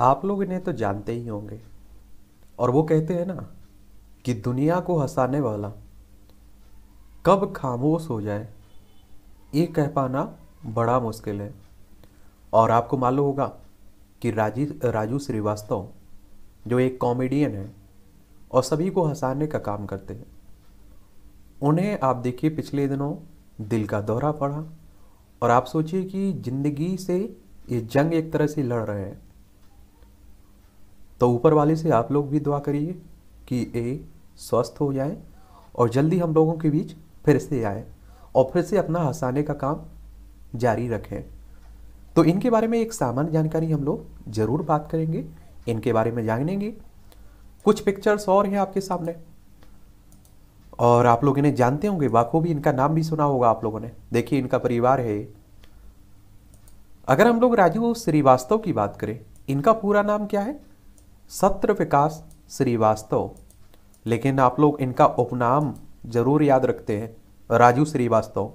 आप लोग इन्हें तो जानते ही होंगे और वो कहते हैं ना कि दुनिया को हंसाने वाला कब खामोश हो जाए ये कह पाना बड़ा मुश्किल है और आपको मालूम होगा कि राजी राजू श्रीवास्तव जो एक कॉमेडियन है और सभी को हंसाने का काम करते हैं उन्हें आप देखिए पिछले दिनों दिल का दौरा पड़ा और आप सोचिए कि ज़िंदगी से ये जंग एक तरह से लड़ रहे हैं तो ऊपर वाले से आप लोग भी दुआ करिए कि ए स्वस्थ हो जाए और जल्दी हम लोगों के बीच फिर से आए और फिर से अपना हंसाने का काम जारी रखें तो इनके बारे में एक सामान्य जानकारी हम लोग ज़रूर बात करेंगे इनके बारे में जानेंगे कुछ पिक्चर्स और हैं आपके सामने और आप लोग इन्हें जानते होंगे बाखूबी इनका नाम भी सुना होगा आप लोगों ने देखिए इनका परिवार है अगर हम लोग राजू श्रीवास्तव की बात करें इनका पूरा नाम क्या है सत्र विकास श्रीवास्तव लेकिन आप लोग इनका उपनाम जरूर याद रखते हैं राजू श्रीवास्तव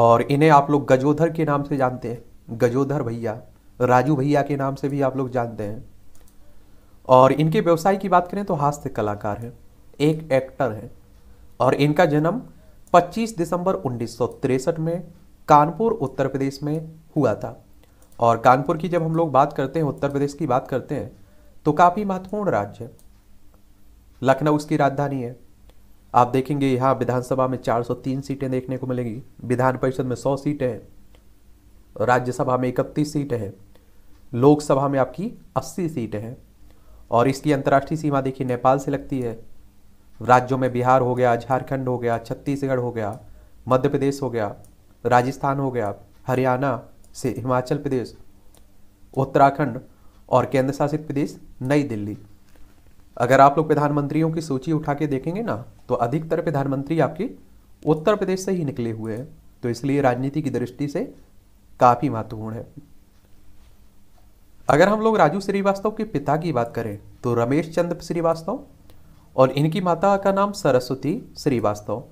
और इन्हें आप लोग गजोधर के नाम से जानते हैं गजोधर भैया राजू भैया के नाम से भी आप लोग जानते हैं और इनके व्यवसाय की बात करें तो हास्य कलाकार हैं एक एक्टर हैं और इनका जन्म 25 दिसंबर उन्नीस में कानपुर उत्तर प्रदेश में हुआ था और कानपुर की जब हम लोग बात करते हैं उत्तर प्रदेश की बात करते हैं तो काफ़ी महत्वपूर्ण राज्य है लखनऊ उसकी राजधानी है आप देखेंगे यहाँ विधानसभा में 403 सीटें देखने को मिलेंगी विधान परिषद में 100 सीटें हैं राज्यसभा में इकतीस सीटें हैं लोकसभा में आपकी 80 सीटें हैं और इसकी अंतर्राष्ट्रीय सीमा देखिए नेपाल से लगती है राज्यों में बिहार हो गया झारखंड हो गया छत्तीसगढ़ हो गया मध्य प्रदेश हो गया राजस्थान हो गया हरियाणा से हिमाचल प्रदेश उत्तराखंड और केंद्र शासित प्रदेश नई दिल्ली अगर आप लोग प्रधानमंत्रियों की सूची उठा के देखेंगे ना तो अधिकतर प्रधानमंत्री आपके उत्तर प्रदेश से ही निकले हुए हैं तो इसलिए राजनीति की दृष्टि से काफ़ी महत्वपूर्ण है अगर हम लोग राजू श्रीवास्तव के पिता की बात करें तो रमेश चंद्र श्रीवास्तव और इनकी माता का नाम सरस्वती श्रीवास्तव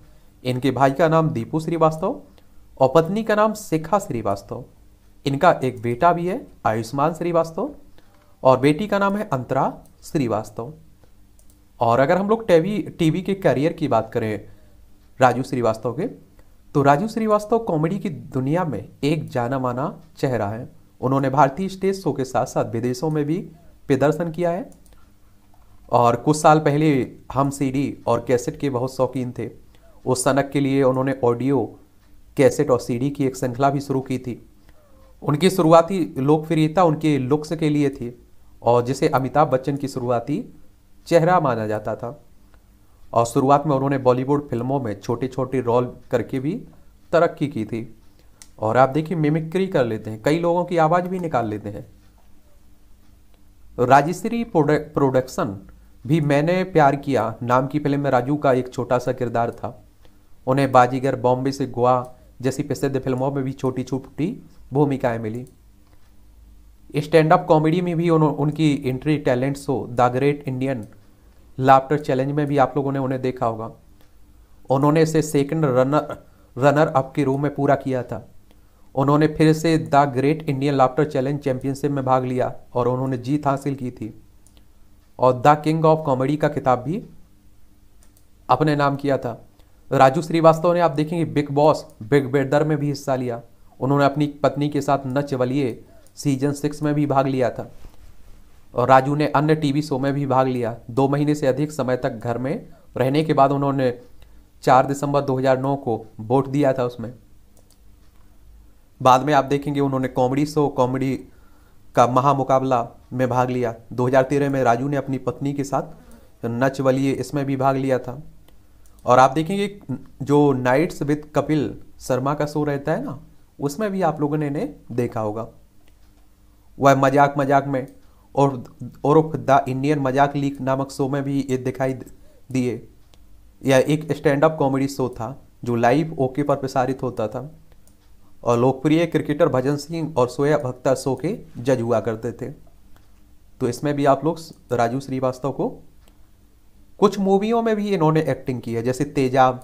इनके भाई का नाम दीपू श्रीवास्तव और पत्नी का नाम शिखा श्रीवास्तव इनका एक बेटा भी है आयुष्मान श्रीवास्तव और बेटी का नाम है अंतरा श्रीवास्तव और अगर हम लोग टीवी टीवी के करियर की बात करें राजू श्रीवास्तव के तो राजू श्रीवास्तव कॉमेडी की दुनिया में एक जाना माना चेहरा है उन्होंने भारतीय स्टेज शो के साथ साथ विदेशों में भी प्रदर्शन किया है और कुछ साल पहले हम सीडी और कैसेट के बहुत शौकीन थे उस सनक के लिए उन्होंने ऑडियो कैसेट और सीडी की एक श्रृंखला भी शुरू की थी उनकी शुरुआती लोकप्रियता उनके लुक्स के लिए थी और जिसे अमिताभ बच्चन की शुरुआती चेहरा माना जाता था और शुरुआत में उन्होंने बॉलीवुड फिल्मों में छोटे छोटे रोल करके भी तरक्की की थी और आप देखिए मिमिक्री कर लेते हैं कई लोगों की आवाज़ भी निकाल लेते हैं राजश्री प्रोडक्शन भी मैंने प्यार किया नाम की फिल्म में राजू का एक छोटा सा किरदार था उन्हें बाजीगर बॉम्बे से गोवा जैसी प्रसिद्ध फिल्मों में भी छोटी छोटी भूमिकाएं मिली स्टैंड अप कॉमेडी में भी उन, उनकी entry talent show the great Indian laughter challenge में भी आप लोगों ने उन्हें देखा होगा उन्होंने इसे सेकंड रनर रनर अप के रूप में पूरा किया था उन्होंने फिर से the great Indian laughter challenge championship में भाग लिया और उन्होंने जीत हासिल की थी और द किंग ऑफ कॉमेडी का खिताब भी अपने नाम किया था राजू श्रीवास्तव ने आप देखेंगे बिग बॉस बिग बेडर में भी हिस्सा लिया उन्होंने अपनी पत्नी के साथ नच वलिए सीजन सिक्स में भी भाग लिया था और राजू ने अन्य टीवी शो में भी भाग लिया दो महीने से अधिक समय तक घर में रहने के बाद उन्होंने चार दिसंबर 2009 को वोट दिया था उसमें बाद में आप देखेंगे उन्होंने कॉमेडी शो कॉमेडी का महामुकाबला में भाग लिया 2013 में राजू ने अपनी पत्नी के साथ नच वलिए इसमें भी भाग लिया था और आप देखेंगे जो नाइट्स विद कपिल शर्मा का शो रहता है ना उसमें भी आप लोगों ने इन्हें देखा होगा वह मजाक मजाक में और और द इंडियन मजाक लीग नामक शो में भी ये दिखाई दिए यह एक स्टैंड अप कॉमेडी शो था जो लाइव ओके पर प्रसारित होता था और लोकप्रिय क्रिकेटर भजन सिंह और सोया भक्ता शो के जज हुआ करते थे तो इसमें भी आप लोग राजू श्रीवास्तव को कुछ मूवियों में भी इन्होंने एक्टिंग की है जैसे तेजाब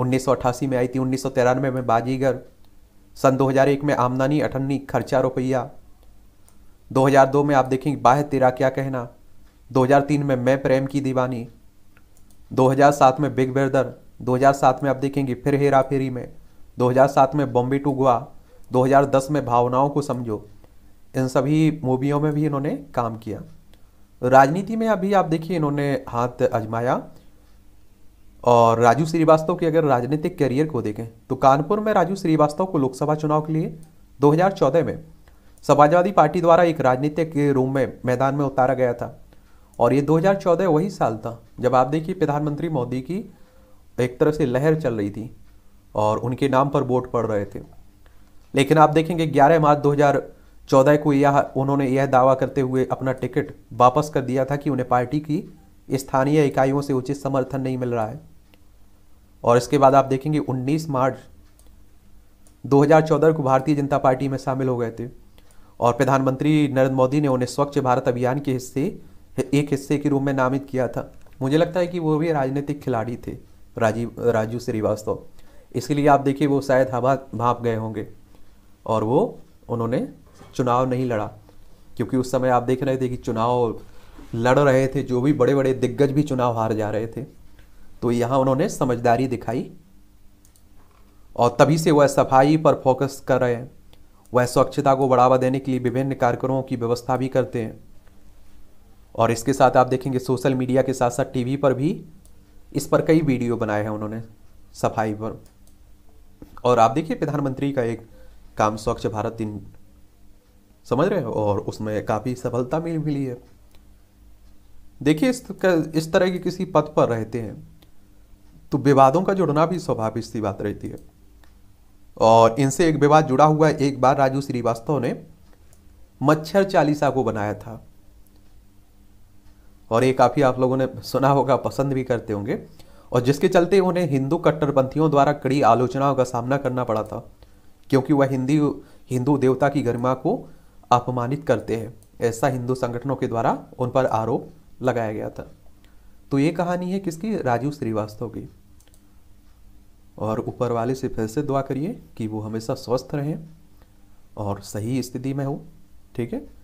1988 में आई थी उन्नीस में बाजीगर सन 2001 में आमदनी अठन्नी खर्चा रुपया 2002 में आप देखेंगे बाह तेरा क्या कहना 2003 में मैं प्रेम की दीवानी 2007 में बिग ब्रदर 2007 में आप देखेंगे फिर हेरा फेरी में 2007 में बॉम्बे टू गोवा 2010 में भावनाओं को समझो इन सभी मूवियों में भी इन्होंने काम किया राजनीति में अभी आप देखिए इन्होंने हाथ अजमाया और राजू श्रीवास्तव के अगर राजनीतिक करियर को देखें तो कानपुर में राजू श्रीवास्तव को लोकसभा चुनाव के लिए 2014 में समाजवादी पार्टी द्वारा एक राजनीतिक रूप में मैदान में उतारा गया था और ये 2014 वही साल था जब आप देखिए प्रधानमंत्री मोदी की एक तरह से लहर चल रही थी और उनके नाम पर वोट पड़ रहे थे लेकिन आप देखेंगे 11 मार्च 2014 को यह उन्होंने यह दावा करते हुए अपना टिकट वापस कर दिया था कि उन्हें पार्टी की स्थानीय इकाइयों से उचित समर्थन नहीं मिल रहा है और इसके बाद आप देखेंगे 19 मार्च 2014 को भारतीय जनता पार्टी में शामिल हो गए थे और प्रधानमंत्री नरेंद्र मोदी ने उन्हें स्वच्छ भारत अभियान के हिस्से एक हिस्से के रूप में नामित किया था मुझे लगता है कि वो भी राजनीतिक खिलाड़ी थे राजीव राजू श्रीवास्तव इसके लिए आप देखिए वो शायद हवा भाप गए होंगे और वो उन्होंने चुनाव नहीं लड़ा क्योंकि उस समय आप देख रहे थे कि चुनाव लड़ रहे थे जो भी बड़े बड़े दिग्गज भी चुनाव हार जा रहे थे तो यहाँ उन्होंने समझदारी दिखाई और तभी से वह सफाई पर फोकस कर रहे हैं वह स्वच्छता को बढ़ावा देने के लिए विभिन्न कार्यक्रमों की व्यवस्था भी करते हैं और इसके साथ आप देखेंगे सोशल मीडिया के साथ साथ टीवी पर भी इस पर कई वीडियो बनाए हैं उन्होंने सफाई पर और आप देखिए प्रधानमंत्री का एक काम स्वच्छ भारत दिन समझ रहे हो और उसमें काफ़ी सफलता मिल मिली है देखिए इस इस तरह के किसी पद पर रहते हैं तो विवादों का जुड़ना भी स्वाभाविक सी बात रहती है और इनसे एक विवाद जुड़ा हुआ है एक बार राजू श्रीवास्तव ने मच्छर चालीसा को बनाया था और ये काफ़ी आप लोगों ने सुना होगा पसंद भी करते होंगे और जिसके चलते उन्हें हिंदू कट्टरपंथियों द्वारा कड़ी आलोचनाओं का सामना करना पड़ा था क्योंकि वह हिंदी हिंदू देवता की गरिमा को अपमानित करते हैं ऐसा हिंदू संगठनों के द्वारा उन पर आरोप लगाया गया था तो ये कहानी है किसकी राजीव श्रीवास्तव की और ऊपर वाले से फिर से दुआ करिए कि वो हमेशा स्वस्थ रहें और सही स्थिति में हो ठीक है